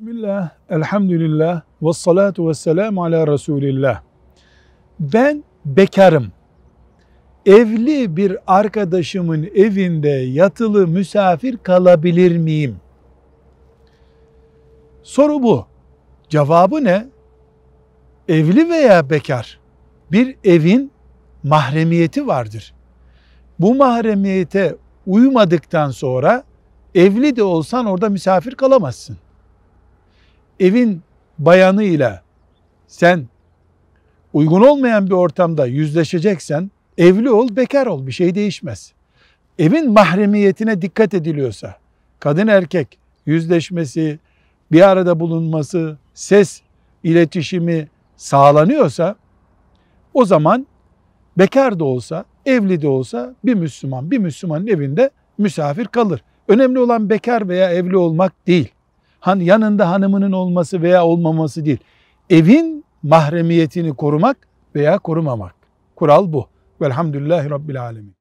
Bismillah, elhamdülillah, ve salatu ve selamu ala Resulillah. Ben bekarım. Evli bir arkadaşımın evinde yatılı misafir kalabilir miyim? Soru bu. Cevabı ne? Evli veya bekar bir evin mahremiyeti vardır. Bu mahremiyete uymadıktan sonra evli de olsan orada misafir kalamazsın evin bayanıyla sen uygun olmayan bir ortamda yüzleşeceksen evli ol, bekar ol bir şey değişmez. Evin mahremiyetine dikkat ediliyorsa kadın erkek yüzleşmesi, bir arada bulunması, ses iletişimi sağlanıyorsa o zaman bekar da olsa, evli de olsa bir Müslüman bir Müslümanın evinde misafir kalır. Önemli olan bekar veya evli olmak değil han, yanında hanımının olması veya olmaması değil. Evin mahremiyetini korumak veya korumamak. Kural bu. Velhamdülillahi Rabbil Alemin.